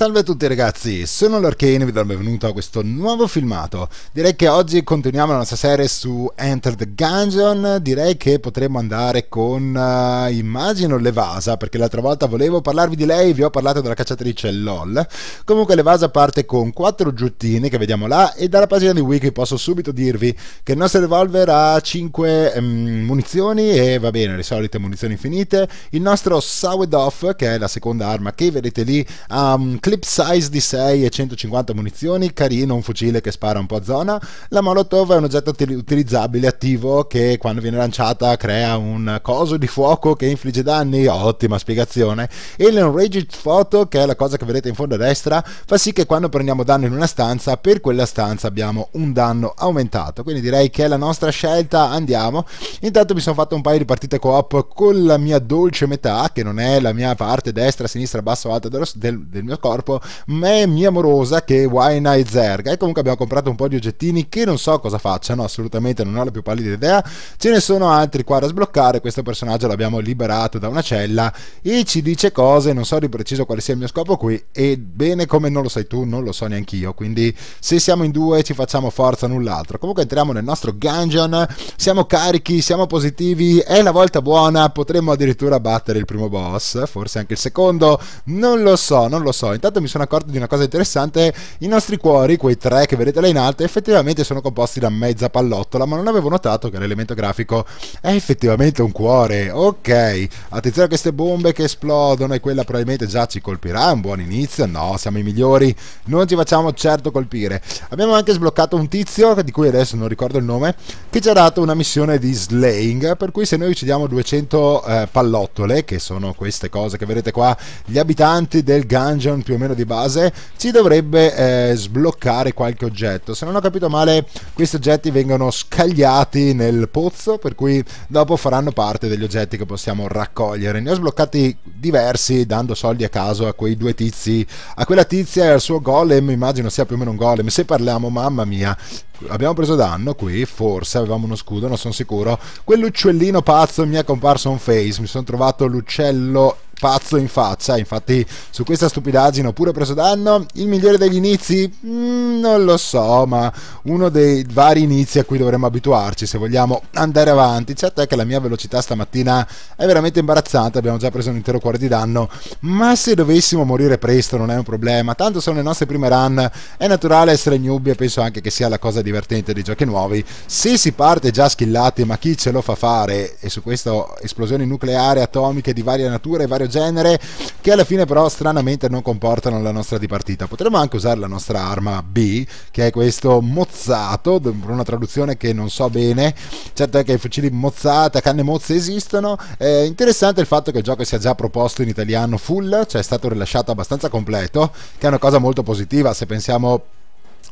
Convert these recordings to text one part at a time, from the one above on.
Salve a tutti ragazzi, sono l'Arcane e vi do il benvenuto a questo nuovo filmato. Direi che oggi continuiamo la nostra serie su Enter the Gungeon, direi che potremmo andare con, uh, immagino, Levasa, perché l'altra volta volevo parlarvi di lei, vi ho parlato della cacciatrice LOL. Comunque Levasa parte con quattro giuttini che vediamo là e dalla pagina di wiki posso subito dirvi che il nostro revolver ha 5 um, ehm, munizioni e va bene, le solite munizioni finite. Il nostro Sawed Off, che è la seconda arma che vedete lì, ha um, clip size di 6 e 150 munizioni, carino un fucile che spara un po' a zona, la Molotov è un oggetto utilizzabile attivo che quando viene lanciata crea un coso di fuoco che infligge danni, ottima spiegazione, e l'enraged photo che è la cosa che vedete in fondo a destra fa sì che quando prendiamo danno in una stanza per quella stanza abbiamo un danno aumentato, quindi direi che è la nostra scelta, andiamo. Intanto mi sono fatto un paio di partite co-op con la mia dolce metà che non è la mia parte destra, sinistra, basso, alta dello, del, del mio corpo corpo, ma è mia morosa che Wine Zerga. E comunque abbiamo comprato un po' di oggettini che non so cosa facciano, assolutamente non ho la più pallida idea. Ce ne sono altri qua da sbloccare. Questo personaggio l'abbiamo liberato da una cella e ci dice cose, non so di preciso quale sia il mio scopo qui. E bene come non lo sai tu, non lo so neanche io. Quindi se siamo in due ci facciamo forza null'altro. Comunque entriamo nel nostro gungeon siamo carichi, siamo positivi, è la volta buona, potremmo addirittura battere il primo boss, forse anche il secondo, non lo so, non lo so intanto mi sono accorto di una cosa interessante, i nostri cuori, quei tre che vedete là in alto, effettivamente sono composti da mezza pallottola, ma non avevo notato che l'elemento grafico è effettivamente un cuore. Ok, attenzione a queste bombe che esplodono e quella probabilmente già ci colpirà, è un buon inizio, no, siamo i migliori, non ci facciamo certo colpire. Abbiamo anche sbloccato un tizio, di cui adesso non ricordo il nome, che ci ha dato una missione di slaying, per cui se noi uccidiamo 200 eh, pallottole, che sono queste cose che vedete qua, gli abitanti del Gungeon più o meno di base, ci dovrebbe eh, sbloccare qualche oggetto. Se non ho capito male, questi oggetti vengono scagliati nel pozzo, per cui dopo faranno parte degli oggetti che possiamo raccogliere. Ne ho sbloccati diversi dando soldi a caso a quei due tizi, a quella tizia e al suo golem, immagino sia più o meno un golem. Se parliamo, mamma mia, abbiamo preso danno qui, forse avevamo uno scudo, non sono sicuro. Quell'uccellino pazzo mi è comparso un face, mi sono trovato l'uccello pazzo in faccia. Infatti, su questa stupidaggine ho pure preso danno. Il migliore degli inizi? Mm, non lo so, ma uno dei vari inizi a cui dovremmo abituarci se vogliamo andare avanti. Certo è che la mia velocità stamattina è veramente imbarazzante. Abbiamo già preso un intero cuore di danno. Ma se dovessimo morire presto, non è un problema. Tanto sono le nostre prime run. È naturale essere newbie e penso anche che sia la cosa divertente dei giochi nuovi. Se si parte già skillati, ma chi ce lo fa fare? E su questo, esplosioni nucleari, atomiche di varia natura e vario genere che alla fine però stranamente non comportano la nostra dipartita. Potremmo anche usare la nostra arma B, che è questo mozzato, una traduzione che non so bene, certo è che i fucili mozzata, canne mozze esistono, è interessante il fatto che il gioco sia già proposto in italiano full, cioè è stato rilasciato abbastanza completo, che è una cosa molto positiva se pensiamo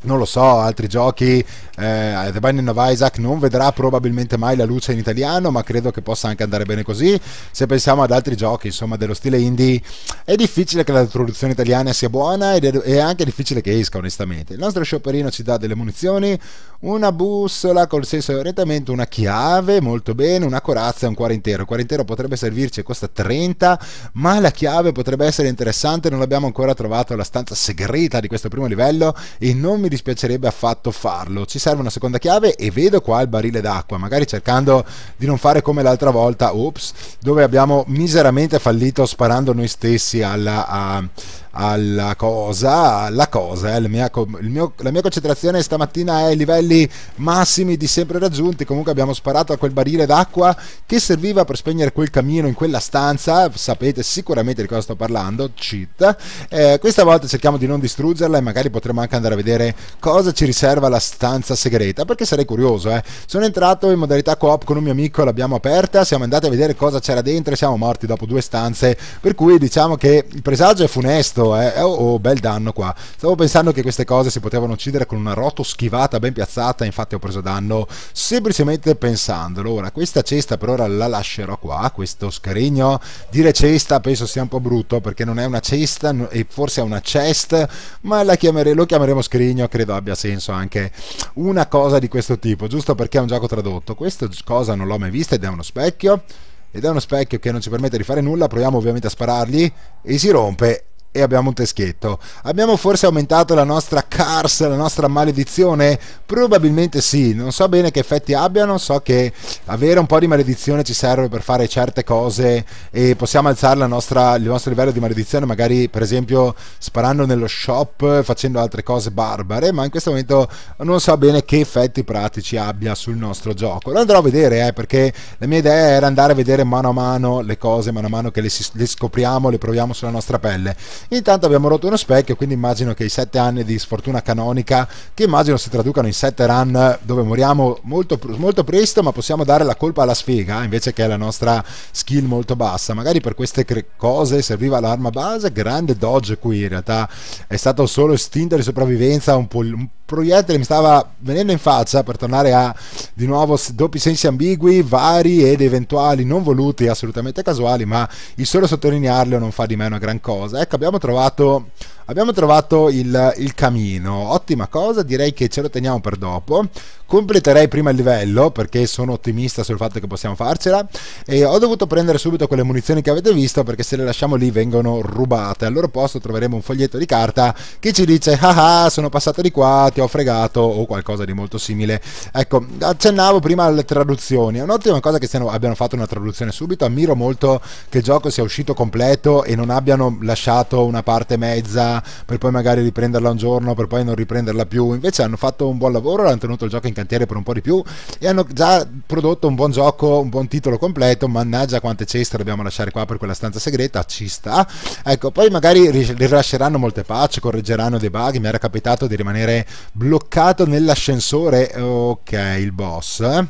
non lo so, altri giochi, eh, The Binding of Isaac non vedrà probabilmente mai la luce in italiano, ma credo che possa anche andare bene così. Se pensiamo ad altri giochi, insomma, dello stile indie, è difficile che la traduzione italiana sia buona ed è, anche difficile che esca, onestamente. Il nostro shopperino ci dà delle munizioni, una bussola col senso di orientamento, una chiave, molto bene, una corazza e un cuore intero. Il cuore intero potrebbe servirci e costa 30, ma la chiave potrebbe essere interessante, non abbiamo ancora trovato la stanza segreta di questo primo livello e non mi mi dispiacerebbe affatto farlo. Ci serve una seconda chiave e vedo qua il barile d'acqua, magari cercando di non fare come l'altra volta, ops, dove abbiamo miseramente fallito sparando noi stessi alla, a, alla cosa, alla cosa. Eh. La, mia, mio, la, mia, concentrazione stamattina è ai livelli massimi di sempre raggiunti. Comunque abbiamo sparato a quel barile d'acqua che serviva per spegnere quel camino in quella stanza. Sapete sicuramente di cosa sto parlando. Cheat. Eh, questa volta cerchiamo di non distruggerla e magari potremo anche andare a vedere cosa ci riserva la stanza segreta. Perché sarei curioso, eh. Sono entrato in modalità coop con un mio amico, l'abbiamo aperta. Siamo andati a vedere cosa c'era dentro e siamo morti dopo due stanze. Per cui diciamo che il presagio è funesto cavolo, eh, oh, oh, bel danno qua. Stavo pensando che queste cose si potevano uccidere con una roto schivata ben piazzata, infatti ho preso danno semplicemente pensandolo. Ora, questa cesta per ora la lascerò qua, questo scrigno. Dire cesta penso sia un po' brutto perché non è una cesta e forse è una chest, ma chiamere, lo chiameremo scrigno, credo abbia senso anche una cosa di questo tipo, giusto perché è un gioco tradotto. Questa cosa non l'ho mai vista ed è uno specchio ed è uno specchio che non ci permette di fare nulla. Proviamo ovviamente a sparargli e si rompe e abbiamo un teschietto. Abbiamo forse aumentato la nostra cars, la nostra maledizione? Probabilmente sì, non so bene che effetti abbiano, so che avere un po' di maledizione ci serve per fare certe cose e possiamo alzare nostra, il nostro livello di maledizione, magari per esempio sparando nello shop, facendo altre cose barbare, ma in questo momento non so bene che effetti pratici abbia sul nostro gioco. Lo andrò a vedere eh, perché la mia idea era andare a vedere mano a mano le cose, mano a mano che le, le scopriamo, le proviamo sulla nostra pelle Intanto abbiamo rotto uno specchio, quindi immagino che i 7 anni di sfortuna canonica, che immagino si traducano in 7 run dove moriamo molto, molto presto, ma possiamo dare la colpa alla sfiga, eh, invece che alla nostra skill molto bassa. Magari per queste cose serviva l'arma base, grande dodge qui in realtà, è stato solo istinto di sopravvivenza, un po'... Un proiettile mi stava venendo in faccia per tornare a di nuovo doppi sensi ambigui, vari ed eventuali, non voluti, assolutamente casuali, ma il solo sottolinearlo non fa di me una gran cosa. Ecco, abbiamo abbiamo trovato Abbiamo trovato il, il camino, ottima cosa, direi che ce lo teniamo per dopo. Completerei prima il livello perché sono ottimista sul fatto che possiamo farcela e ho dovuto prendere subito quelle munizioni che avete visto perché se le lasciamo lì vengono rubate. Al loro posto troveremo un foglietto di carta che ci dice ah ah sono passato di qua, ti ho fregato o qualcosa di molto simile. Ecco, accennavo prima alle traduzioni, è un'ottima cosa che stiano, abbiano fatto una traduzione subito, ammiro molto che il gioco sia uscito completo e non abbiano lasciato una parte mezza per poi magari riprenderla un giorno per poi non riprenderla più invece hanno fatto un buon lavoro hanno tenuto il gioco in cantiere per un po' di più e hanno già prodotto un buon gioco un buon titolo completo mannaggia quante ceste dobbiamo lasciare qua per quella stanza segreta ci sta ecco poi magari rilasceranno molte patch correggeranno dei bug mi era capitato di rimanere bloccato nell'ascensore ok il boss eh?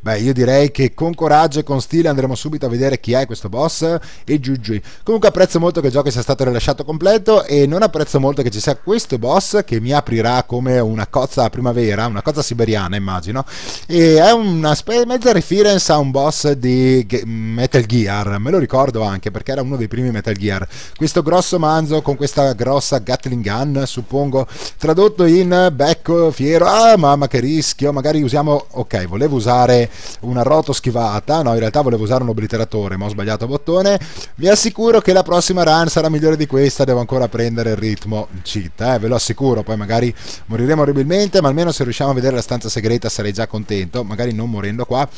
Beh, io direi che con coraggio e con stile andremo subito a vedere chi è questo boss e GG. Comunque apprezzo molto che il gioco sia stato rilasciato completo e non apprezzo molto che ci sia questo boss che mi aprirà come una cozza primavera, una cozza siberiana immagino. E è una mezza reference a un boss di Metal Gear, me lo ricordo anche perché era uno dei primi Metal Gear. Questo grosso manzo con questa grossa Gatling Gun, suppongo, tradotto in becco fiero. Ah mamma che rischio, magari usiamo... Ok, volevo usare una una schivata. no in realtà volevo usare un obliteratore ma ho sbagliato bottone, vi assicuro che la prossima run sarà migliore di questa, devo ancora prendere il ritmo cheat, eh, ve lo assicuro, poi magari moriremo orribilmente ma almeno se riusciamo a vedere la stanza segreta sarei già contento, magari non morendo qua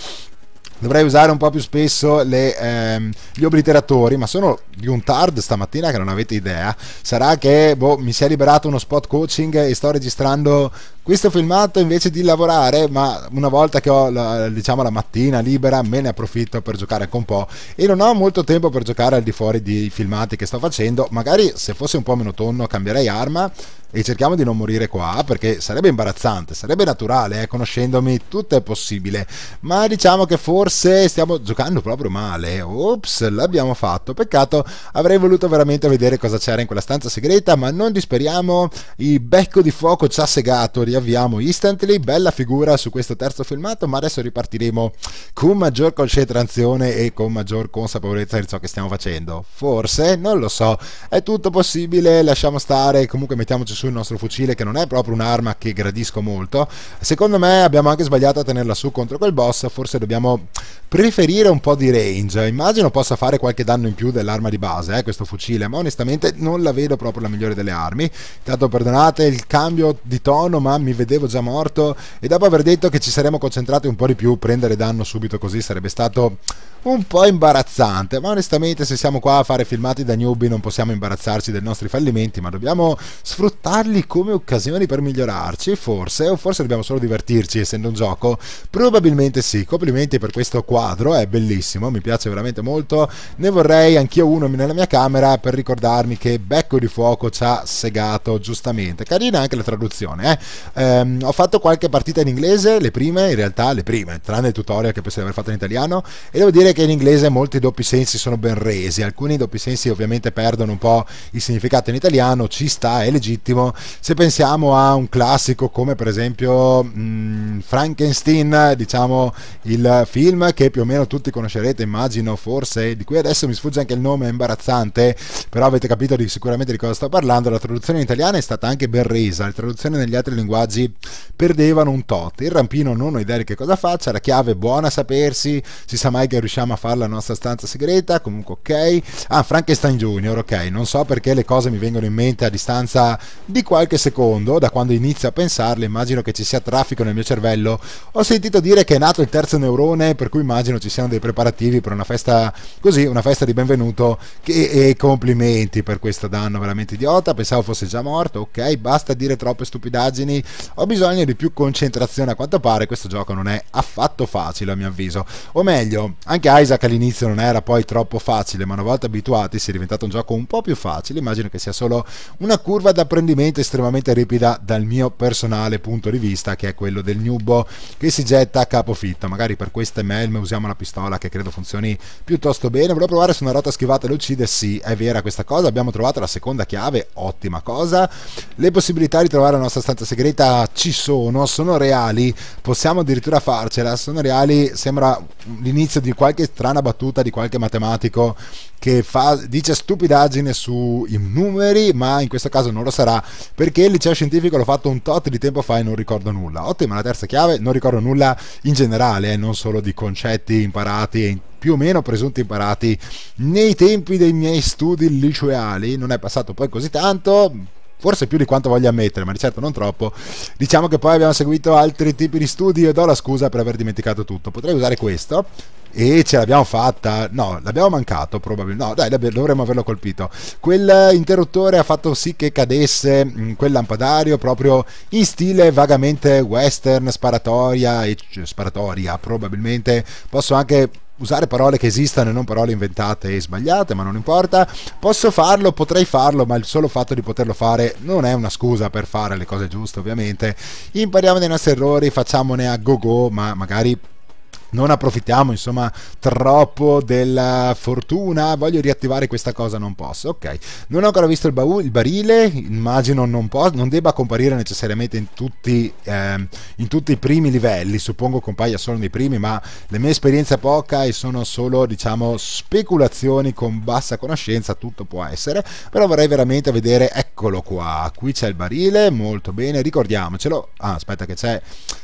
dovrei usare un po' più spesso le, ehm, gli obliteratori, ma sono di un tard stamattina che non avete idea. Sarà che boh, mi si è liberato uno spot coaching e sto registrando questo filmato invece di lavorare, ma una volta che ho la, diciamo, la mattina libera me ne approfitto per giocare anche un po' e non ho molto tempo per giocare al di fuori dei filmati che sto facendo. Magari se fosse un po' meno tonno cambierei arma, e cerchiamo di non morire qua perché sarebbe imbarazzante, sarebbe naturale, eh, conoscendomi tutto è possibile, ma diciamo che forse stiamo giocando proprio male, ops, l'abbiamo fatto, peccato, avrei voluto veramente vedere cosa c'era in quella stanza segreta, ma non disperiamo, il becco di fuoco ci ha segato, riavviamo instantly, bella figura su questo terzo filmato, ma adesso ripartiremo con maggior concentrazione e con maggior consapevolezza di ciò che stiamo facendo, forse, non lo so, è tutto possibile, lasciamo stare, comunque mettiamoci sul nostro fucile che non è proprio un'arma che gradisco molto secondo me abbiamo anche sbagliato a tenerla su contro quel boss forse dobbiamo preferire un po' di range immagino possa fare qualche danno in più dell'arma di base eh, questo fucile ma onestamente non la vedo proprio la migliore delle armi tanto perdonate il cambio di tono ma mi vedevo già morto e dopo aver detto che ci saremmo concentrati un po' di più prendere danno subito così sarebbe stato un po' imbarazzante, ma onestamente se siamo qua a fare filmati da newbie non possiamo imbarazzarci dei nostri fallimenti, ma dobbiamo sfruttarli come occasioni per migliorarci, forse, o forse dobbiamo solo divertirci essendo un gioco? Probabilmente sì, complimenti per questo quadro, è bellissimo, mi piace veramente molto, ne vorrei anch'io uno nella mia camera per ricordarmi che Becco di Fuoco ci ha segato giustamente, carina anche la traduzione, eh? ehm, ho fatto qualche partita in inglese, le prime, in realtà le prime, tranne il tutorial che penso di aver fatto in italiano, e devo dire dire che in inglese molti doppi sensi sono ben resi, alcuni doppi sensi ovviamente perdono un po' il significato in italiano, ci sta, è legittimo. Se pensiamo a un classico come per esempio mh, mm, Frankenstein, diciamo il film che più o meno tutti conoscerete, immagino forse, di cui adesso mi sfugge anche il nome, è imbarazzante, però avete capito di, sicuramente di cosa sto parlando, la traduzione in italiano è stata anche ben resa, le traduzioni negli altri linguaggi perdevano un tot, il rampino non ho idea di che cosa faccia, la chiave è buona a sapersi, si sa mai che riusciamo riusciamo a fare la nostra stanza segreta, comunque ok. Ah, Frankenstein Junior, ok, non so perché le cose mi vengono in mente a distanza di qualche secondo, da quando inizio a pensarle, immagino che ci sia traffico nel mio cervello. Ho sentito dire che è nato il terzo neurone, per cui immagino ci siano dei preparativi per una festa così, una festa di benvenuto che, e complimenti per questo danno veramente idiota, pensavo fosse già morto, ok, basta dire troppe stupidaggini, ho bisogno di più concentrazione a quanto pare, questo gioco non è affatto facile a mio avviso, o meglio, anche Isaac all'inizio non era poi troppo facile, ma una volta abituati si è diventato un gioco un po' più facile. Immagino che sia solo una curva d'apprendimento estremamente ripida dal mio personale punto di vista, che è quello del newbo che si getta a capofitto. Magari per queste melme usiamo la pistola che credo funzioni piuttosto bene. Volevo provare su una rotta schivata e lo uccide. Sì, è vera questa cosa. Abbiamo trovato la seconda chiave, ottima cosa. Le possibilità di trovare la nostra stanza segreta ci sono, sono reali, possiamo addirittura farcela, sono reali, sembra l'inizio di qualche qualche strana battuta di qualche matematico che fa, dice stupidaggine sui numeri, ma in questo caso non lo sarà perché il liceo scientifico l'ho fatto un tot di tempo fa e non ricordo nulla. Ottima la terza chiave, non ricordo nulla in generale, eh, non solo di concetti imparati e più o meno presunti imparati nei tempi dei miei studi liceali, non è passato poi così tanto, forse più di quanto voglio ammettere, ma di certo non troppo. Diciamo che poi abbiamo seguito altri tipi di studi e do la scusa per aver dimenticato tutto. Potrei usare questo e ce l'abbiamo fatta. No, l'abbiamo mancato probabilmente. No, dai, dovremmo averlo colpito. Quell'interruttore ha fatto sì che cadesse mm, quel lampadario proprio in stile vagamente western, sparatoria, e, cioè, sparatoria probabilmente. Posso anche usare parole che esistano e non parole inventate e sbagliate, ma non importa. Posso farlo, potrei farlo, ma il solo fatto di poterlo fare non è una scusa per fare le cose giuste, ovviamente. Impariamo dai nostri errori, facciamone a go go, ma magari non approfittiamo insomma troppo della fortuna, voglio riattivare questa cosa, non posso, ok. Non ho ancora visto il, baul, il barile, immagino non, posso, non debba comparire necessariamente in tutti, eh, in tutti i primi livelli, suppongo compaia solo nei primi, ma la mia esperienza è poca e sono solo diciamo speculazioni con bassa conoscenza, tutto può essere, però vorrei veramente vedere, eccolo qua, qui c'è il barile, molto bene, ricordiamocelo, ah aspetta che c'è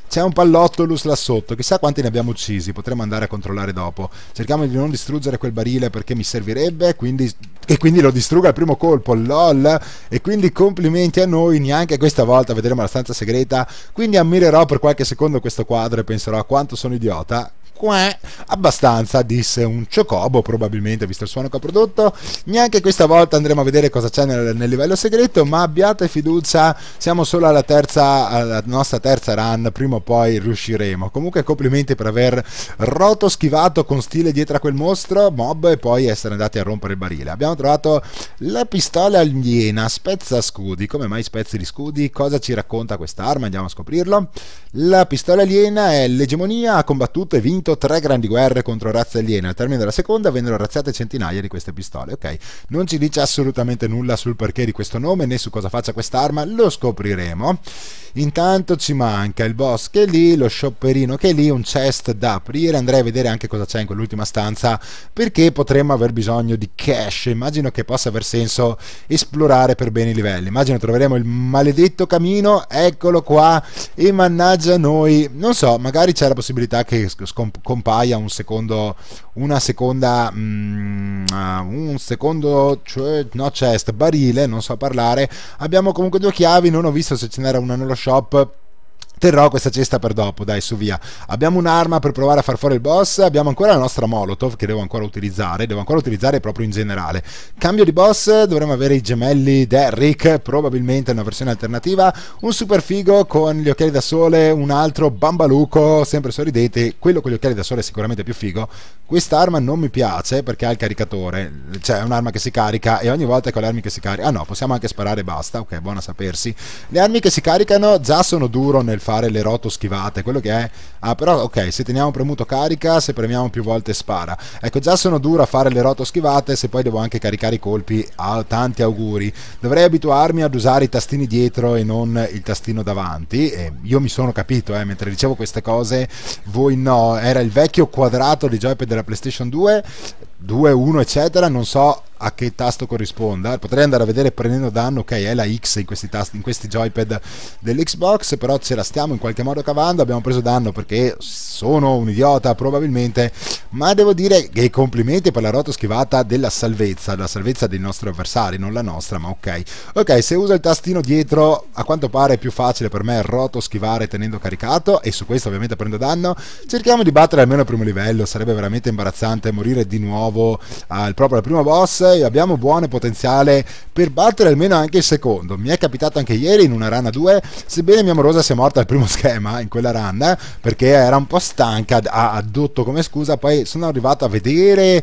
c'è un pallottolus là sotto, chissà quanti ne abbiamo uccisi, potremmo andare a controllare dopo. Cerchiamo di non distruggere quel barile perché mi servirebbe, quindi... e quindi lo distrugga al primo colpo, lol. E quindi complimenti a noi, neanche questa volta vedremo la stanza segreta. Quindi ammirerò per qualche secondo questo quadro e penserò a quanto sono idiota Qua, abbastanza, disse un ciocobo, probabilmente, visto il suono che ha prodotto. Neanche questa volta andremo a vedere cosa c'è nel, nel, livello segreto, ma abbiate fiducia, siamo solo alla terza, alla nostra terza run, prima o poi riusciremo. Comunque complimenti per aver rotto schivato con stile dietro a quel mostro, mob, e poi essere andati a rompere il barile. Abbiamo trovato la pistola aliena, spezza scudi. Come mai spezzi di scudi? Cosa ci racconta quest'arma? Andiamo a scoprirlo. La pistola aliena è l'egemonia, ha combattuto e vinto vinto tre grandi guerre contro razze aliene. Al termine della seconda vennero razziate centinaia di queste pistole. Ok, non ci dice assolutamente nulla sul perché di questo nome né su cosa faccia quest'arma, lo scopriremo. Intanto ci manca il boss che è lì, lo shopperino che è lì, un chest da aprire. Andrei a vedere anche cosa c'è in quell'ultima stanza perché potremmo aver bisogno di cash. Immagino che possa aver senso esplorare per bene i livelli. Immagino troveremo il maledetto camino, eccolo qua. E mannaggia noi, non so, magari c'è la possibilità che scompaia un secondo, una seconda, um, un secondo, cioè, no chest, barile, non so parlare. Abbiamo comunque due chiavi, non ho visto se ce n'era una nello shop Schaper Terrò questa cesta per dopo, dai, su via. Abbiamo un'arma per provare a far fuori il boss. Abbiamo ancora la nostra Molotov che devo ancora utilizzare. Devo ancora utilizzare proprio in generale. Cambio di boss, dovremmo avere i gemelli Derrick, probabilmente una versione alternativa. Un super figo con gli occhiali da sole, un altro bambaluco, sempre sorridente. Quello con gli occhiali da sole è sicuramente più figo. Quest'arma non mi piace perché ha il caricatore. Cioè, è un'arma che si carica e ogni volta con le armi che si carica... Ah no, possiamo anche sparare e basta. Ok, buona sapersi. Le armi che si caricano già sono duro nel fare le roto schivate, quello che è. Ah, però ok, se teniamo premuto carica, se premiamo più volte spara. Ecco, già sono duro a fare le roto schivate, se poi devo anche caricare i colpi, ah, tanti auguri. Dovrei abituarmi ad usare i tastini dietro e non il tastino davanti. E io mi sono capito, eh, mentre dicevo queste cose, voi no. Era il vecchio quadrato di joypad della PlayStation 2, 2, 1, eccetera, non so a che tasto corrisponda. Potrei andare a vedere prendendo danno, ok, è la X in questi, tasti, in questi joypad dell'Xbox, però ce la stiamo in qualche modo cavando, abbiamo preso danno perché sono un idiota probabilmente, ma devo dire che complimenti per la rotta schivata della salvezza, la salvezza dei nostri avversari, non la nostra, ma ok. Ok, se usa il tastino dietro, a quanto pare è più facile per me roto schivare tenendo caricato e su questo ovviamente prendo danno. Cerchiamo di battere almeno il primo livello, sarebbe veramente imbarazzante morire di nuovo al proprio al primo boss 6 abbiamo buone potenziale per battere almeno anche il secondo. Mi è capitato anche ieri in una rana 2, sebbene mia morosa sia morta al primo schema in quella run, perché era un po' stanca, ha addotto come scusa, poi sono arrivato a vedere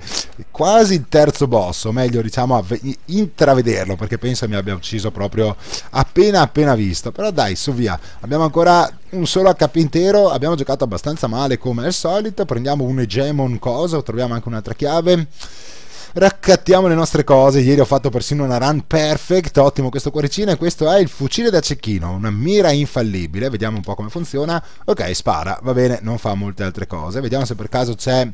quasi il terzo boss, o meglio diciamo a intravederlo, perché penso mi abbia ucciso proprio appena appena visto. Però dai, su via, abbiamo ancora un solo HP intero, abbiamo giocato abbastanza male come al solito, prendiamo un Hegemon cosa, troviamo anche un'altra chiave raccattiamo le nostre cose. Ieri ho fatto persino una run perfect, ottimo questo cuoricino. E questo è il fucile da cecchino, una mira infallibile. Vediamo un po' come funziona. Ok, spara, va bene, non fa molte altre cose. Vediamo se per caso c'è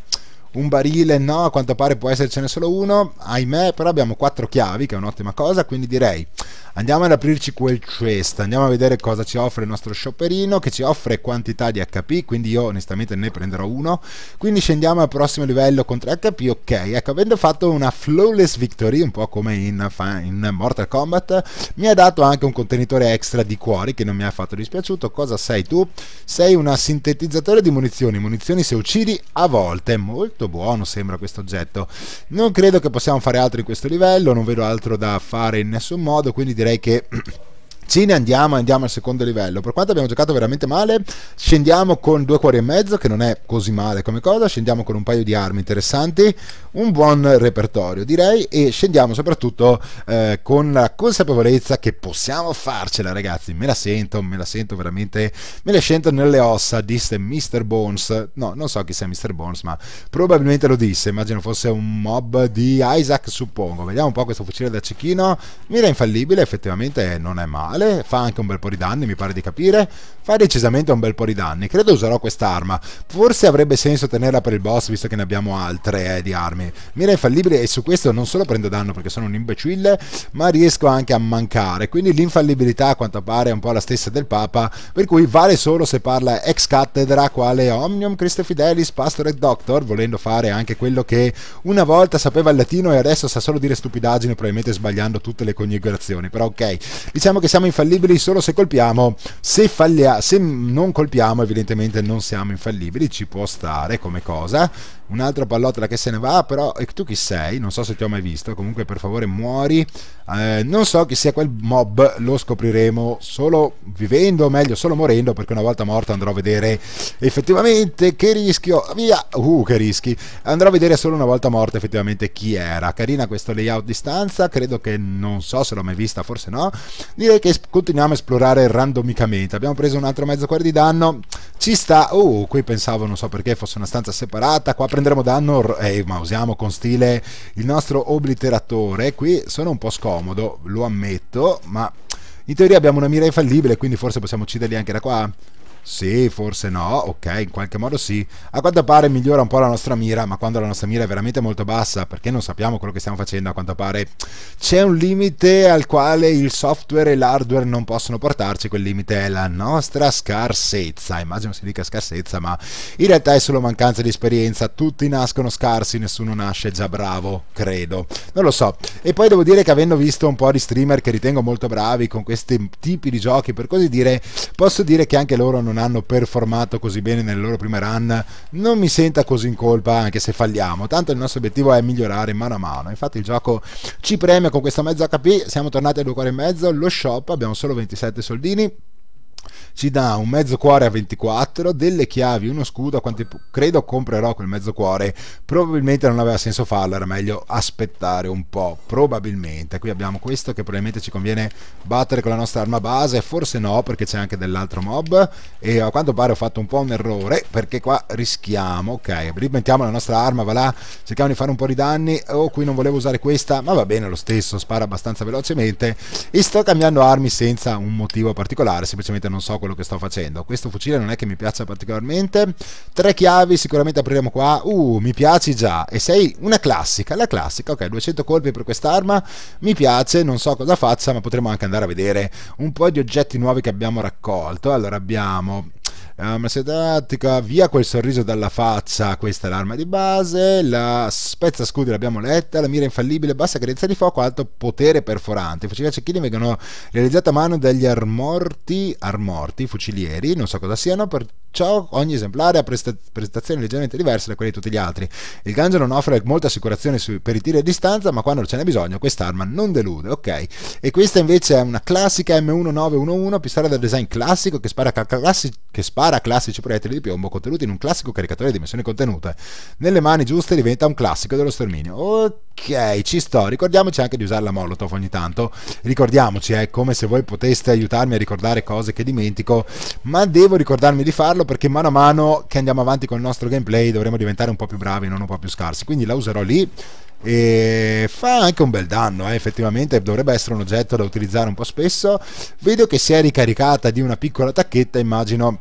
un barile no, a quanto pare può essercene solo uno, ahimè, però abbiamo quattro chiavi, che è un'ottima cosa, quindi direi andiamo ad aprirci quel chest, andiamo a vedere cosa ci offre il nostro shopperino, che ci offre quantità di HP, quindi io onestamente ne prenderò uno, quindi scendiamo al prossimo livello con 3 HP, ok, ecco, avendo fatto una flawless victory, un po' come in, in Mortal Kombat, mi ha dato anche un contenitore extra di cuori, che non mi ha affatto dispiaciuto, cosa sei tu? Sei una sintetizzatore di munizioni, munizioni se uccidi a volte, molto oggetto buono sembra questo oggetto non credo che possiamo fare altro in questo livello non vedo altro da fare in nessun modo quindi direi che Cine andiamo, andiamo al secondo livello. Per quanto abbiamo giocato veramente male, scendiamo con due cuori e mezzo, che non è così male come cosa, scendiamo con un paio di armi interessanti, un buon repertorio direi, e scendiamo soprattutto eh, con la consapevolezza che possiamo farcela ragazzi, me la sento, me la sento veramente, me la sento nelle ossa, disse Mr. Bones, no, non so chi sia Mr. Bones, ma probabilmente lo disse, immagino fosse un mob di Isaac, suppongo. Vediamo un po' questo fucile da cecchino, mira infallibile, effettivamente non è male male, fa anche un bel po' di danni, mi pare di capire. Fa decisamente un bel po' di danni. Credo userò quest'arma. Forse avrebbe senso tenerla per il boss, visto che ne abbiamo altre eh, di armi. Mira infallibile e su questo non solo prendo danno perché sono un imbecille, ma riesco anche a mancare. Quindi l'infallibilità a quanto pare è un po' la stessa del Papa, per cui vale solo se parla ex cattedra quale Omnium Christe Fidelis Pastor e Doctor, volendo fare anche quello che una volta sapeva il latino e adesso sa solo dire stupidaggine, probabilmente sbagliando tutte le coniugazioni. Però ok, diciamo che siamo in infallibili solo se colpiamo. Se, fallia, se non colpiamo, evidentemente non siamo infallibili, ci può stare come cosa un'altra pallottola che se ne va, però tu chi sei? Non so se ti ho mai visto, comunque per favore muori. Eh, non so chi sia quel mob, lo scopriremo solo vivendo, o meglio solo morendo, perché una volta morto andrò a vedere effettivamente che rischio, via, uh che rischi, andrò a vedere solo una volta morto effettivamente chi era. Carina questo layout di stanza, credo che non so se l'ho mai vista, forse no. Direi che continuiamo a esplorare randomicamente, abbiamo preso un altro mezzo cuore di danno, ci sta, uh qui pensavo non so perché fosse una stanza separata, qua prenderemo danno, eh, ma usiamo con stile il nostro obliteratore. Qui sono un po' scomodo, lo ammetto, ma in teoria abbiamo una mira infallibile, quindi forse possiamo ucciderli anche da qua. Sì, forse no, ok, in qualche modo sì. A quanto pare migliora un po' la nostra mira, ma quando la nostra mira è veramente molto bassa, perché non sappiamo quello che stiamo facendo, a quanto pare c'è un limite al quale il software e l'hardware non possono portarci, quel limite è la nostra scarsezza. Immagino si dica scarsezza, ma in realtà è solo mancanza di esperienza. Tutti nascono scarsi, nessuno nasce già bravo, credo. Non lo so. E poi devo dire che avendo visto un po' di streamer che ritengo molto bravi con questi tipi di giochi, per così dire, posso dire che anche loro non non hanno performato così bene nelle loro prime run non mi senta così in colpa anche se falliamo, tanto il nostro obiettivo è migliorare mano a mano, infatti il gioco ci premia con questa mezza HP, siamo tornati a due cuore e mezzo, lo shop abbiamo solo 27 soldini ci dà un mezzo cuore a 24, delle chiavi, uno scudo, a quanti credo comprerò quel mezzo cuore, probabilmente non aveva senso farlo, era meglio aspettare un po', probabilmente. Qui abbiamo questo che probabilmente ci conviene battere con la nostra arma base, forse no perché c'è anche dell'altro mob e a quanto pare ho fatto un po' un errore perché qua rischiamo, ok, rimettiamo la nostra arma, va là, cerchiamo di fare un po' di danni, oh qui non volevo usare questa, ma va bene lo stesso, spara abbastanza velocemente e sto cambiando armi senza un motivo particolare, semplicemente non so quello che sto facendo. Questo fucile non è che mi piaccia particolarmente. Tre chiavi, sicuramente apriremo qua. Uh, mi piaci già. E sei una classica, la classica. Ok, 200 colpi per quest'arma. Mi piace, non so cosa faccia, ma potremmo anche andare a vedere un po' di oggetti nuovi che abbiamo raccolto. Allora abbiamo Um, statica, via quel sorriso dalla faccia, questa è l'arma di base, la spezza scudi l'abbiamo letta, la mira infallibile, bassa credenza di fuoco, alto potere perforante. I fucili a cecchini vengono realizzati a mano dagli armorti, armorti, fucilieri, non so cosa siano, per Ciò ogni esemplare ha prestazioni leggermente diverse da quelle di tutti gli altri. Il Gange non offre molte assicurazioni per i tiri a distanza, ma quando ce n'è bisogno quest'arma non delude, ok? E questa invece è una classica M1911, pistola del design classico che spara, classi- che spara classici proiettili di piombo contenuti in un classico caricatore di dimensioni contenute. Nelle mani giuste diventa un classico dello sterminio. Ok, ci sto. Ricordiamoci anche di usare la Molotov ogni tanto. Ricordiamoci, è eh, come se voi poteste aiutarmi a ricordare cose che dimentico, ma devo ricordarmi di farlo farlo perché mano a mano che andiamo avanti con il nostro gameplay dovremo diventare un po' più bravi, non un po' più scarsi. Quindi la userò lì e fa anche un bel danno, eh, effettivamente dovrebbe essere un oggetto da utilizzare un po' spesso. Vedo che si è ricaricata di una piccola tacchetta, immagino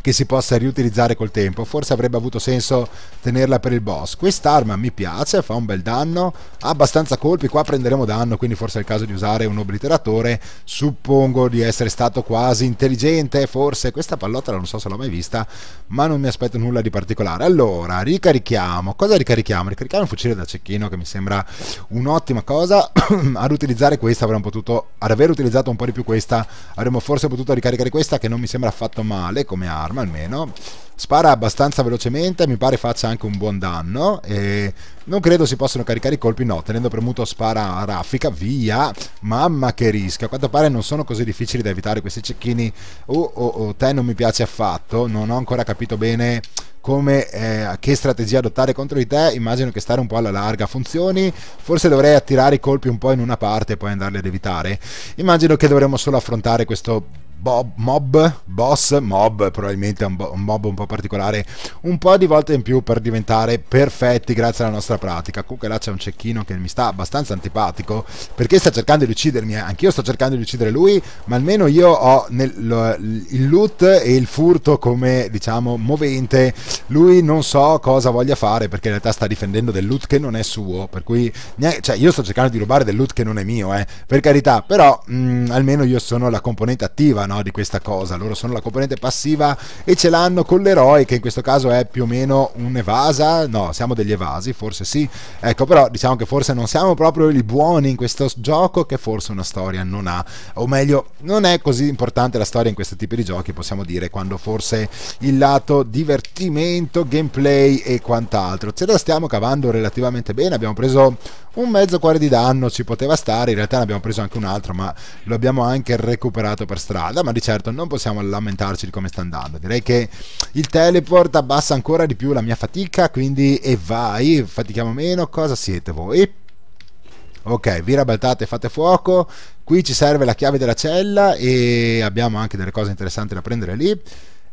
che si possa riutilizzare col tempo. Forse avrebbe avuto senso tenerla per il boss. Quest'arma mi piace, fa un bel danno, ha abbastanza colpi, qua prenderemo danno, quindi forse è il caso di usare un obliteratore. Suppongo di essere stato quasi intelligente, forse questa pallottola non so se l'ho mai vista, ma non mi aspetto nulla di particolare. Allora, ricarichiamo. Cosa ricarichiamo? Ricarichiamo un fucile da cecchino che mi sembra un'ottima cosa. ad utilizzare questa avremmo potuto, ad aver utilizzato un po' di più questa, avremmo forse potuto ricaricare questa che non mi sembra affatto male come arma l'arma almeno spara abbastanza velocemente, mi pare faccia anche un buon danno e non credo si possano caricare i colpi, no, tenendo premuto spara raffica, via, mamma che rischio, a quanto pare non sono così difficili da evitare questi cecchini, oh, oh, oh te non mi piace affatto, non ho ancora capito bene come eh, che strategia adottare contro di te, immagino che stare un po' alla larga funzioni, forse dovrei attirare i colpi un po' in una parte e poi andarli ad evitare, immagino che dovremmo solo affrontare questo Bob, mob, boss, mob, probabilmente un, bo- un mob un po' particolare, un po' di volte in più per diventare perfetti grazie alla nostra pratica. Comunque là c'è un cecchino che mi sta abbastanza antipatico perché sta cercando di uccidermi, eh. anch'io sto cercando di uccidere lui, ma almeno io ho nel, lo, il loot e il furto come diciamo movente. Lui non so cosa voglia fare perché in realtà sta difendendo del loot che non è suo, per cui neanche, cioè, io sto cercando di rubare del loot che non è mio, eh, per carità, però mh, mm, almeno io sono la componente attiva no, di questa cosa. Loro sono la componente passiva e ce l'hanno con l'eroe, che in questo caso è più o meno un'evasa. No, siamo degli evasi, forse sì. Ecco, però diciamo che forse non siamo proprio i buoni in questo gioco, che forse una storia non ha. O meglio, non è così importante la storia in questo tipo di giochi, possiamo dire, quando forse il lato divertimento, gameplay e quant'altro. Ce la stiamo cavando relativamente bene, abbiamo preso un mezzo cuore di danno, ci poteva stare, in realtà ne abbiamo preso anche un altro, ma lo abbiamo anche recuperato per strada strada, ma di certo non possiamo lamentarci di come sta andando. Direi che il teleport abbassa ancora di più la mia fatica, quindi e vai, fatichiamo meno, cosa siete voi? Ok, vi rabbaltate, fate fuoco, qui ci serve la chiave della cella e abbiamo anche delle cose interessanti da prendere lì.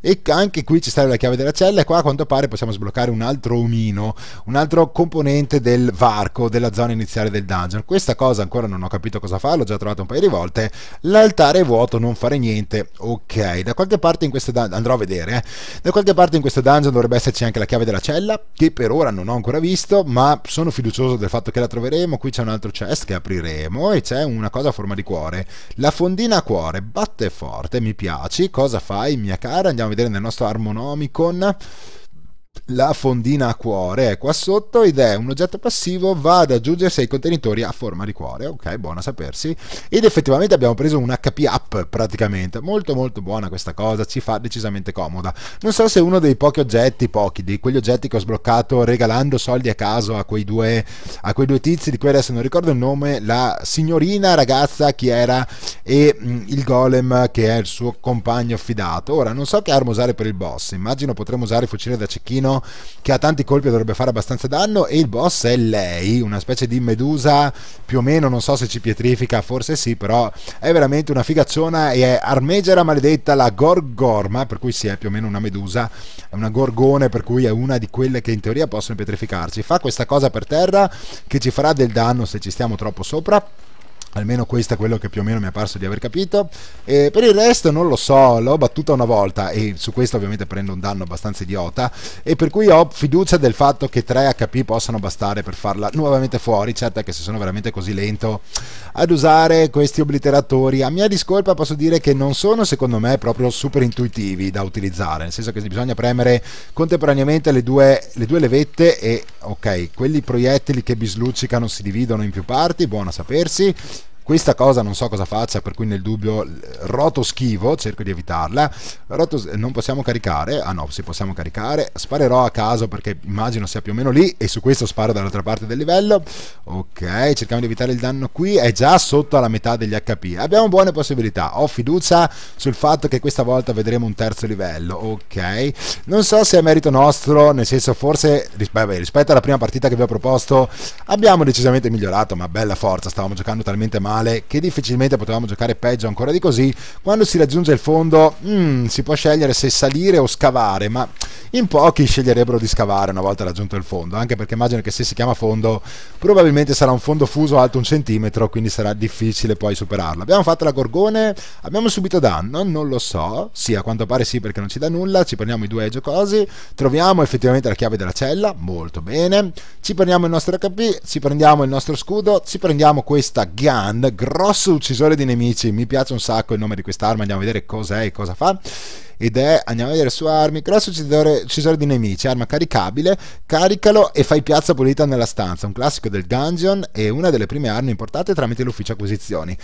E anche qui ci serve la chiave della cella e qua a quanto pare possiamo sbloccare un altro omino, un altro componente del varco, della zona iniziale del dungeon. Questa cosa ancora non ho capito cosa fa, l'ho già trovato un paio di volte. L'altare è vuoto, non fare niente. Ok, da qualche parte in questo dungeon, andrò a vedere, eh. da qualche parte in questo dungeon dovrebbe esserci anche la chiave della cella, che per ora non ho ancora visto, ma sono fiducioso del fatto che la troveremo. Qui c'è un altro chest che apriremo e c'è una cosa a forma di cuore. La fondina a cuore, batte forte, mi piaci, cosa fai mia cara? Andiamo a vedere nel nostro Harmonomicon la fondina a cuore è eh, qua sotto ed è un oggetto passivo va ad aggiungersi ai contenitori a forma di cuore ok buono a sapersi ed effettivamente abbiamo preso un HP up praticamente molto molto buona questa cosa ci fa decisamente comoda non so se uno dei pochi oggetti pochi di quegli oggetti che ho sbloccato regalando soldi a caso a quei due a quei due tizi di cui adesso non ricordo il nome la signorina ragazza chi era e mm, il golem che è il suo compagno fidato ora non so che arma usare per il boss immagino potremmo usare il fucile da cecchino assassino che ha tanti colpi e dovrebbe fare abbastanza danno e il boss è lei, una specie di medusa più o meno, non so se ci pietrifica, forse sì, però è veramente una figacciona e è armegera maledetta la gorgorma, per cui si sì, è più o meno una medusa, è una gorgone per cui è una di quelle che in teoria possono pietrificarci. Fa questa cosa per terra che ci farà del danno se ci stiamo troppo sopra Almeno questo è quello che più o meno mi è parso di aver capito. E eh, per il resto non lo so, l'ho battuta una volta e su questo ovviamente prendo un danno abbastanza idiota e per cui ho fiducia del fatto che 3 HP possano bastare per farla nuovamente fuori, certo che se sono veramente così lento ad usare questi obliteratori, a mia discolpa posso dire che non sono secondo me proprio super intuitivi da utilizzare, nel senso che bisogna premere contemporaneamente le due, le due levette e ok, quelli proiettili che bisluccicano si dividono in più parti, buono a sapersi questa cosa non so cosa faccia, per cui nel dubbio roto schivo, cerco di evitarla. Roto, non possiamo caricare, ah no, si possiamo caricare. Sparerò a caso perché immagino sia più o meno lì e su questo sparo dall'altra parte del livello. Ok, cerchiamo di evitare il danno qui, è già sotto alla metà degli HP. Abbiamo buone possibilità, ho fiducia sul fatto che questa volta vedremo un terzo livello. Ok, non so se è merito nostro, nel senso forse vabbè, rispetto alla prima partita che vi ho proposto abbiamo decisamente migliorato, ma bella forza, stavamo giocando talmente male male che difficilmente potevamo giocare peggio ancora di così. Quando si raggiunge il fondo mm, si può scegliere se salire o scavare, ma in pochi sceglierebbero di scavare una volta raggiunto il fondo, anche perché immagino che se si chiama fondo probabilmente sarà un fondo fuso alto un centimetro, quindi sarà difficile poi superarlo. Abbiamo fatto la gorgone, abbiamo subito danno, non lo so, sì a quanto pare sì perché non ci dà nulla, ci prendiamo i due giocosi, troviamo effettivamente la chiave della cella, molto bene, ci prendiamo il nostro HP, ci prendiamo il nostro scudo, ci prendiamo questa gun grosso uccisore di nemici, mi piace un sacco il nome di quest'arma, andiamo a vedere cos'è e cosa fa ed è, andiamo a vedere su armi, cross ucciditore, uccisore di nemici, arma caricabile, caricalo e fai piazza pulita nella stanza, un classico del dungeon e una delle prime armi importate tramite l'ufficio acquisizioni.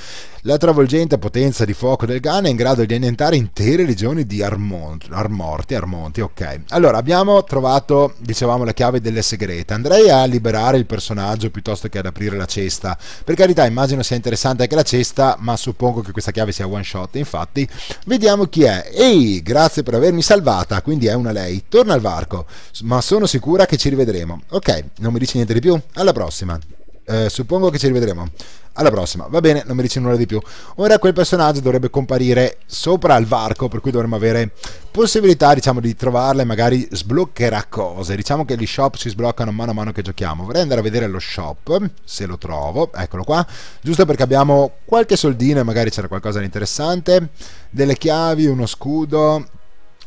La travolgente potenza di fuoco del gun è in grado di annientare intere legioni di armont, armorti, armonti, ok. Allora, abbiamo trovato, dicevamo, la chiave delle segrete. Andrei a liberare il personaggio piuttosto che ad aprire la cesta. Per carità, immagino sia interessante anche la cesta, ma suppongo che questa chiave sia one shot, infatti. Vediamo chi è. Ehi! grazie per avermi salvata, quindi è una lei. Torna al varco, ma sono sicura che ci rivedremo. Ok, non mi dici niente di più? Alla prossima. Eh, suppongo che ci rivedremo. Alla prossima, va bene, non mi dice nulla di più. Ora quel personaggio dovrebbe comparire sopra al varco, per cui dovremmo avere possibilità, diciamo, di trovarla e magari sbloccherà cose. Diciamo che gli shop si sbloccano mano a mano che giochiamo. Vorrei andare a vedere lo shop, se lo trovo, eccolo qua, giusto perché abbiamo qualche soldino e magari c'era qualcosa di interessante. Delle chiavi, uno scudo,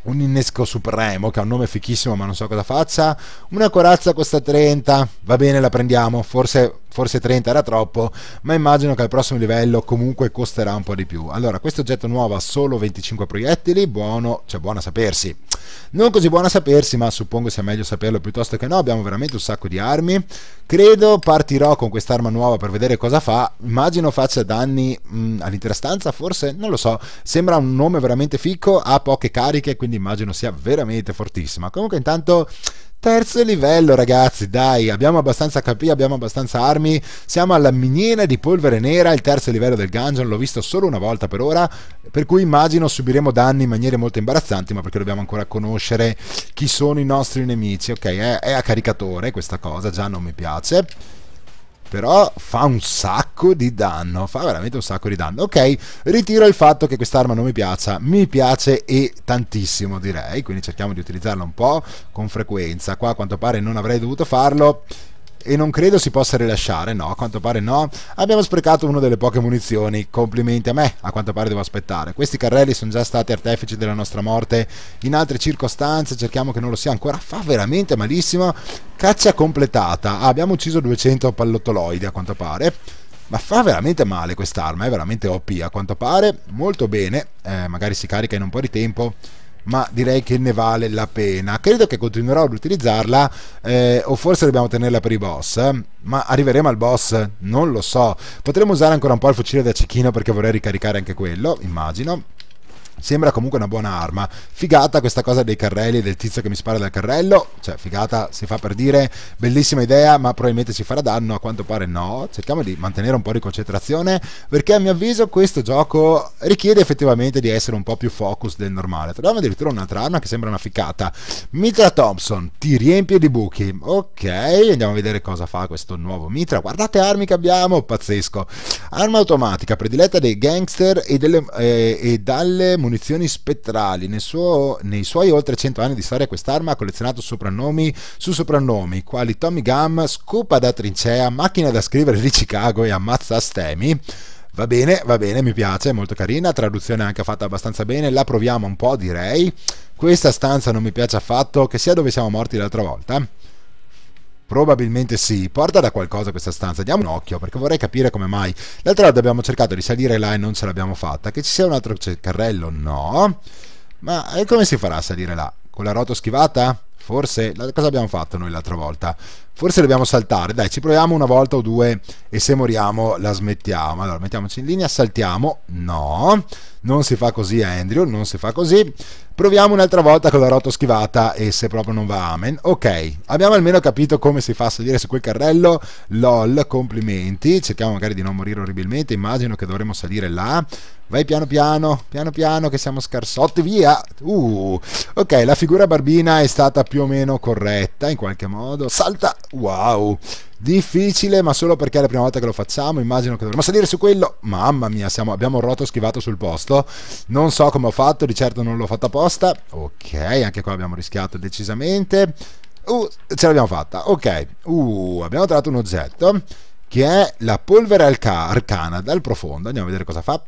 un innesco supremo che ha un nome fichissimo ma non so cosa faccia una corazza costa 30 va bene la prendiamo forse forse 30 era troppo, ma immagino che al prossimo livello comunque costerà un po' di più. Allora, questo oggetto nuovo ha solo 25 proiettili, buono, cioè buono a sapersi. Non così buono a sapersi, ma suppongo sia meglio saperlo piuttosto che no, abbiamo veramente un sacco di armi. Credo partirò con quest'arma nuova per vedere cosa fa, immagino faccia danni mh, mm, all'intera stanza, forse, non lo so, sembra un nome veramente fico, ha poche cariche, quindi immagino sia veramente fortissima. Comunque intanto Terzo livello, ragazzi, dai, abbiamo abbastanza HP, abbiamo abbastanza armi. Siamo alla miniera di polvere nera, il terzo livello del dungeon. L'ho visto solo una volta per ora, per cui immagino subiremo danni in maniere molto imbarazzanti, ma perché dobbiamo ancora conoscere chi sono i nostri nemici. Ok, è, è a caricatore questa cosa, già non mi piace però fa un sacco di danno, fa veramente un sacco di danno. Ok, ritiro il fatto che quest'arma non mi piaccia, mi piace e tantissimo direi, quindi cerchiamo di utilizzarla un po' con frequenza. Qua a quanto pare non avrei dovuto farlo e non credo si possa rilasciare, no, a quanto pare no. Abbiamo sprecato una delle poche munizioni, complimenti a me, a quanto pare devo aspettare. Questi carrelli sono già stati artefici della nostra morte in altre circostanze, cerchiamo che non lo sia ancora. Fa veramente malissimo. Caccia completata, ah, abbiamo ucciso 200 pallottoloidi a quanto pare. Ma fa veramente male quest'arma, è veramente OP a quanto pare, molto bene, eh, magari si carica in un po' di tempo ma direi che ne vale la pena. Credo che continuerò ad utilizzarla, eh, o forse dobbiamo tenerla per i boss. Eh? Ma arriveremo al boss? Non lo so. Potremmo usare ancora un po' il fucile da cecchino perché vorrei ricaricare anche quello, immagino. Sembra comunque una buona arma. Figata questa cosa dei carrelli, del tizio che mi spara dal carrello. Cioè, figata, si fa per dire, bellissima idea, ma probabilmente ci farà danno. A quanto pare no. Cerchiamo di mantenere un po' di concentrazione, perché a mio avviso questo gioco richiede effettivamente di essere un po' più focus del normale. Troviamo addirittura un'altra arma che sembra una ficcata. Mitra Thompson, ti riempie di buchi. Ok, andiamo a vedere cosa fa questo nuovo Mitra. Guardate armi che abbiamo, pazzesco. Arma automatica, prediletta dei gangster e, delle, eh, e dalle munizioni munizioni spettrali. Nel suo, nei suoi oltre 100 anni di storia quest'arma ha collezionato soprannomi su soprannomi, quali Tommy Gum, Scopa da trincea, Macchina da scrivere di Chicago e Ammazza Stemi. Va bene, va bene, mi piace, molto carina, traduzione anche fatta abbastanza bene, la proviamo un po' direi. Questa stanza non mi piace affatto, che sia dove siamo morti l'altra volta. Probabilmente sì, porta da qualcosa questa stanza, diamo un occhio perché vorrei capire come mai. L'altra volta abbiamo cercato di salire là e non ce l'abbiamo fatta, che ci sia un altro carrello, no? Ma come si farà a salire là? Con la rota schivata? Forse, cosa abbiamo fatto noi l'altra volta? forse dobbiamo saltare, dai ci proviamo una volta o due e se moriamo la smettiamo, allora mettiamoci in linea, saltiamo, no, non si fa così Andrew, non si fa così, proviamo un'altra volta con la rotta schivata e se proprio non va amen, ok, abbiamo almeno capito come si fa a salire su quel carrello, lol, complimenti, cerchiamo magari di non morire orribilmente, immagino che dovremmo salire là, vai piano piano, piano piano che siamo scarsotti, via, uh, ok, la figura barbina è stata più o meno corretta in qualche modo, salta, Wow, difficile, ma solo perché è la prima volta che lo facciamo. Immagino che dovremmo salire su quello. Mamma mia, siamo, abbiamo roto schivato sul posto. Non so come ho fatto, di certo non l'ho fatta apposta. Ok, anche qua abbiamo rischiato decisamente. Uh, ce l'abbiamo fatta. Ok, uh, abbiamo trovato un oggetto che è la polvere arcana dal profondo. Andiamo a vedere cosa fa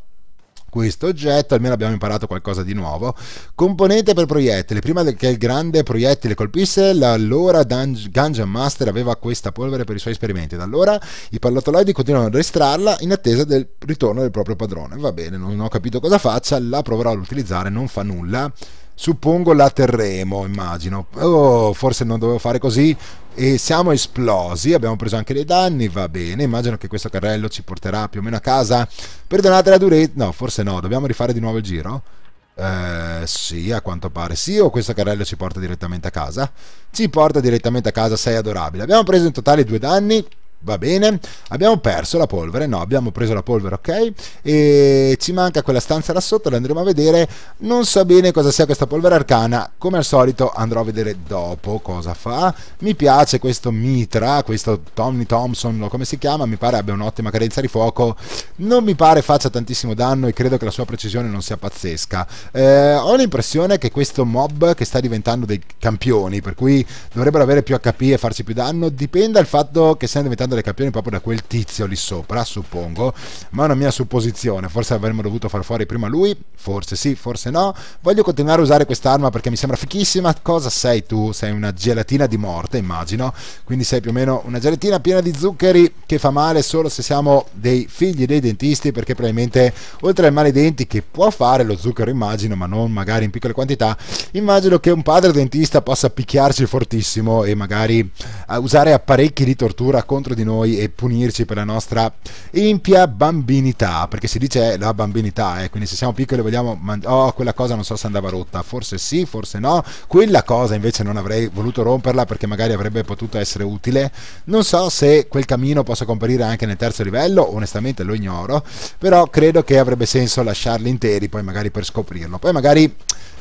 questo oggetto, almeno abbiamo imparato qualcosa di nuovo. Componente per proiettile, prima che il grande proiettile colpisse, l'allora Gungeon Master aveva questa polvere per i suoi esperimenti, da allora i pallottoloidi continuano ad estrarla in attesa del ritorno del proprio padrone. Va bene, non ho capito cosa faccia, la proverò ad utilizzare, non fa nulla suppongo la terremo, immagino. Oh, forse non dovevo fare così. E siamo esplosi, abbiamo preso anche dei danni, va bene. Immagino che questo carrello ci porterà più o meno a casa. Perdonate la durezza. No, forse no, dobbiamo rifare di nuovo il giro. Eh, sì, a quanto pare sì, o questo carrello ci porta direttamente a casa? Ci porta direttamente a casa, sei adorabile. Abbiamo preso in totale due danni va bene abbiamo perso la polvere no abbiamo preso la polvere ok e ci manca quella stanza là sotto la andremo a vedere non so bene cosa sia questa polvere arcana come al solito andrò a vedere dopo cosa fa mi piace questo mitra questo Tommy Thompson come si chiama mi pare abbia un'ottima cadenza di fuoco non mi pare faccia tantissimo danno e credo che la sua precisione non sia pazzesca eh, ho l'impressione che questo mob che sta diventando dei campioni per cui dovrebbero avere più HP e farci più danno dipende dal fatto che stiano diventando prendere campioni proprio da quel tizio lì sopra, suppongo, ma è una mia supposizione, forse avremmo dovuto far fuori prima lui, forse sì, forse no. Voglio continuare a usare quest'arma perché mi sembra fichissima. Cosa sei tu? Sei una gelatina di morte, immagino. Quindi sei più o meno una gelatina piena di zuccheri che fa male solo se siamo dei figli dei dentisti perché probabilmente oltre al male ai denti che può fare lo zucchero, immagino, ma non magari in piccole quantità, immagino che un padre dentista possa picchiarci fortissimo e magari eh, usare apparecchi di tortura contro di noi noi e punirci per la nostra impia bambinità, perché si dice eh, la bambinità, eh, quindi se siamo piccoli vogliamo man- oh, quella cosa non so se andava rotta, forse sì, forse no, quella cosa invece non avrei voluto romperla perché magari avrebbe potuto essere utile. Non so se quel cammino possa comparire anche nel terzo livello, onestamente lo ignoro, però credo che avrebbe senso lasciarli interi poi magari per scoprirlo. Poi magari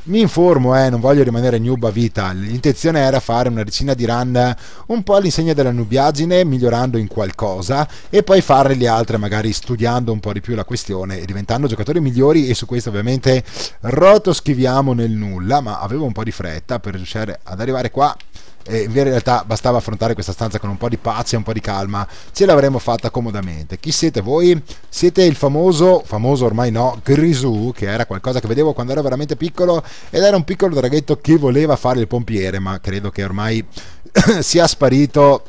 mi informo, eh, non voglio rimanere noob a vita, l'intenzione era fare una decina di run un po' all'insegna della nubiagine, migliorando in qualcosa, e poi fare le altre magari studiando un po' di più la questione e diventando giocatori migliori e su questo ovviamente rotoschiviamo nel nulla, ma avevo un po' di fretta per riuscire ad arrivare qua e in realtà bastava affrontare questa stanza con un po' di pace e un po' di calma, ce l'avremmo fatta comodamente. Chi siete voi? Siete il famoso, famoso ormai no, Grisù, che era qualcosa che vedevo quando ero veramente piccolo ed era un piccolo draghetto che voleva fare il pompiere, ma credo che ormai sia sparito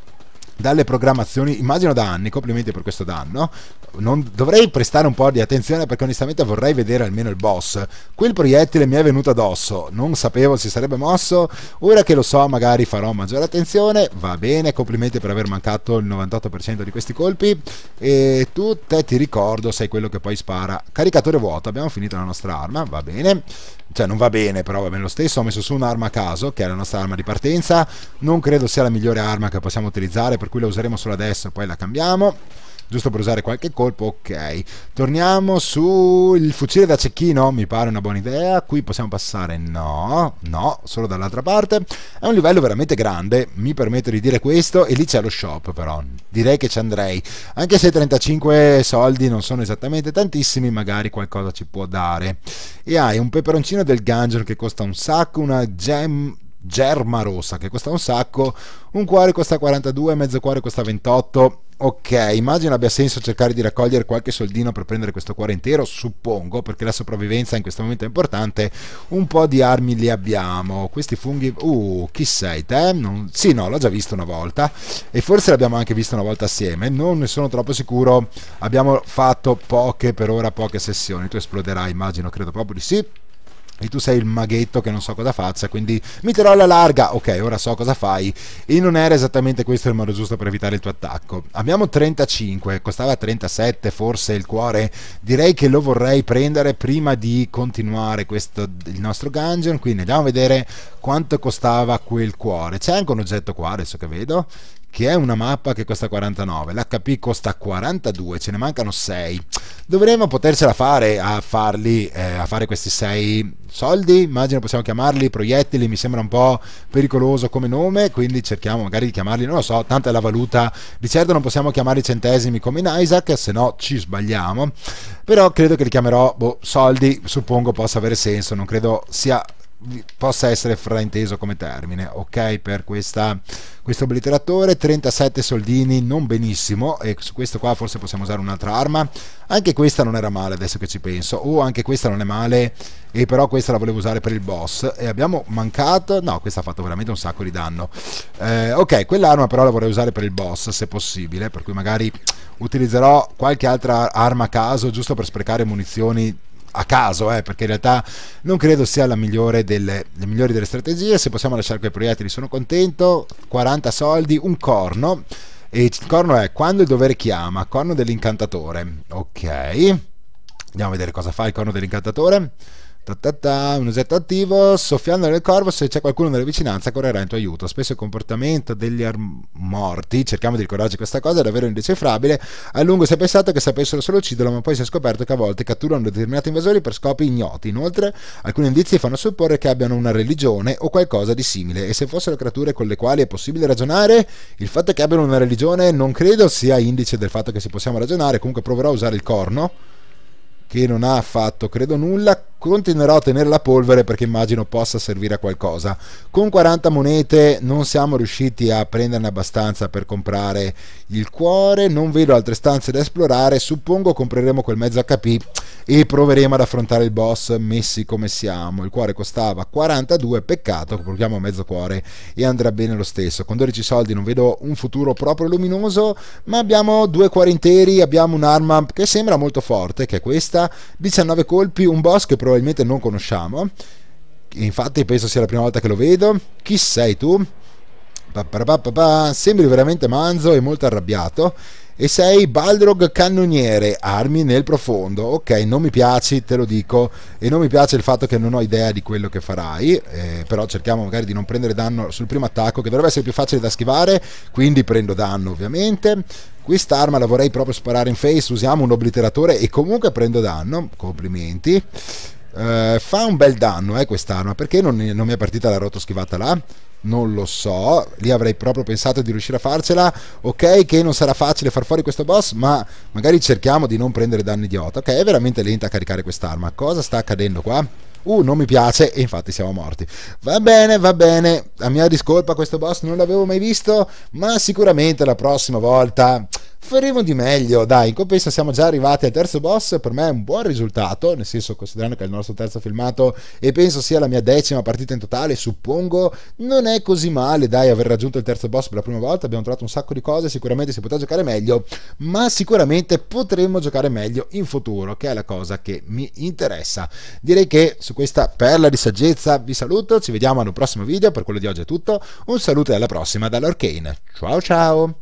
dalle programmazioni, immagino da anni, complimenti per questo danno, non, dovrei prestare un po' di attenzione perché onestamente vorrei vedere almeno il boss. Quel proiettile mi è venuto addosso, non sapevo se sarebbe mosso, ora che lo so magari farò maggiore attenzione, va bene, complimenti per aver mancato il 98% di questi colpi e tu te ti ricordo sei quello che poi spara. Caricatore vuoto, abbiamo finito la nostra arma, va bene, cioè non va bene però va bene lo stesso, ho messo su un'arma a caso che è la nostra arma di partenza, non credo sia la migliore arma che possiamo utilizzare per cui la useremo solo adesso e poi la cambiamo giusto per usare qualche colpo, ok. Torniamo sul fucile da cecchino, mi pare una buona idea, qui possiamo passare, no, no, solo dall'altra parte. È un livello veramente grande, mi permetto di dire questo, e lì c'è lo shop però, direi che ci andrei, anche se 35 soldi non sono esattamente tantissimi, magari qualcosa ci può dare. E hai un peperoncino del Gungeon che costa un sacco, una gem Germa Rossa che costa un sacco, un cuore costa 42, mezzo cuore costa 28. Ok, immagino abbia senso cercare di raccogliere qualche soldino per prendere questo cuore intero, suppongo, perché la sopravvivenza in questo momento è importante. Un po' di armi li abbiamo. Questi funghi... Uh, chi sei te? Non... Sì, no, l'ho già visto una volta. E forse l'abbiamo anche visto una volta assieme. Non ne sono troppo sicuro. Abbiamo fatto poche, per ora, poche sessioni. Tu esploderai, immagino, credo proprio di sì e tu sei il maghetto che non so cosa faccia, quindi mi tirò alla larga, ok, ora so cosa fai, e non era esattamente questo il modo giusto per evitare il tuo attacco. Abbiamo 35, costava 37 forse il cuore, direi che lo vorrei prendere prima di continuare questo, il nostro dungeon, quindi andiamo a vedere quanto costava quel cuore. C'è anche un oggetto qua adesso che vedo, che è una mappa che costa 49, l'HP costa 42, ce ne mancano 6. Dovremmo potercela fare a farli, eh, a fare questi 6 soldi, immagino possiamo chiamarli proiettili, mi sembra un po' pericoloso come nome, quindi cerchiamo magari di chiamarli, non lo so, tanta è la valuta, di certo non possiamo chiamarli centesimi come in Isaac, se no ci sbagliamo, però credo che li chiamerò boh, soldi, suppongo possa avere senso, non credo sia possa essere frainteso come termine ok per questa, questo obliteratore 37 soldini non benissimo e su questo qua forse possiamo usare un'altra arma anche questa non era male adesso che ci penso o oh, anche questa non è male e però questa la volevo usare per il boss e abbiamo mancato no questa ha fatto veramente un sacco di danno eh, ok quell'arma però la vorrei usare per il boss se possibile per cui magari utilizzerò qualche altra arma a caso giusto per sprecare munizioni a caso, eh, perché in realtà non credo sia la migliore delle, le migliori delle strategie. Se possiamo lasciare quei proiettili, sono contento. 40 soldi, un corno. E il corno è quando il dovere chiama, corno dell'incantatore. Ok, andiamo a vedere cosa fa il corno dell'incantatore. Ta ta ta, un oggetto attivo, soffiando nel corvo, se c'è qualcuno nella vicinanza correrà in tuo aiuto. Spesso il comportamento degli morti, cerchiamo di ricordarci questa cosa, è davvero indecifrabile. A lungo si è pensato che sapessero solo ucciderlo, ma poi si è scoperto che a volte catturano determinati invasori per scopi ignoti. Inoltre, alcuni indizi fanno supporre che abbiano una religione o qualcosa di simile. E se fossero creature con le quali è possibile ragionare, il fatto che abbiano una religione non credo sia indice del fatto che si possiamo ragionare. Comunque proverò a usare il corno, che non ha fatto, credo, nulla continuerò a tenere la polvere perché immagino possa servire a qualcosa. Con 40 monete non siamo riusciti a prenderne abbastanza per comprare il cuore, non vedo altre stanze da esplorare, suppongo compreremo quel mezzo HP e proveremo ad affrontare il boss messi come siamo. Il cuore costava 42, peccato, proviamo mezzo cuore e andrà bene lo stesso. Con 12 soldi non vedo un futuro proprio luminoso, ma abbiamo due cuori interi, abbiamo un'arma che sembra molto forte, che è questa, 19 colpi, un boss che proveremo probabilmente non conosciamo. Infatti penso sia la prima volta che lo vedo. Chi sei tu? Sembri veramente manzo e molto arrabbiato. E sei Baldrog Cannoniere, armi nel profondo. Ok, non mi piaci, te lo dico. E non mi piace il fatto che non ho idea di quello che farai. Eh, però cerchiamo magari di non prendere danno sul primo attacco, che dovrebbe essere più facile da schivare. Quindi prendo danno, ovviamente. Quest'arma la vorrei proprio sparare in face. Usiamo un obliteratore e comunque prendo danno. Complimenti. Eh, fa un bel danno eh, quest'arma perché non, non mi è partita la rotoschivata là non lo so, lì avrei proprio pensato di riuscire a farcela. Ok, che non sarà facile far fuori questo boss, ma magari cerchiamo di non prendere danni idiota. Ok, è veramente lenta a caricare quest'arma. Cosa sta accadendo qua? Uh, non mi piace e infatti siamo morti. Va bene, va bene. A mia discolpa questo boss non l'avevo mai visto, ma sicuramente la prossima volta faremo di meglio. Dai, in compenso siamo già arrivati al terzo boss, per me è un buon risultato, nel senso considerando che è il nostro terzo filmato e penso sia la mia decima partita in totale, suppongo, non è così male, dai, aver raggiunto il terzo boss per la prima volta, abbiamo trovato un sacco di cose, sicuramente si potrà giocare meglio, ma sicuramente potremo giocare meglio in futuro, che è la cosa che mi interessa. Direi che su questa perla di saggezza vi saluto, ci vediamo in un prossimo video, per quello di oggi è tutto, un saluto e alla prossima dall'Arcane. Ciao ciao!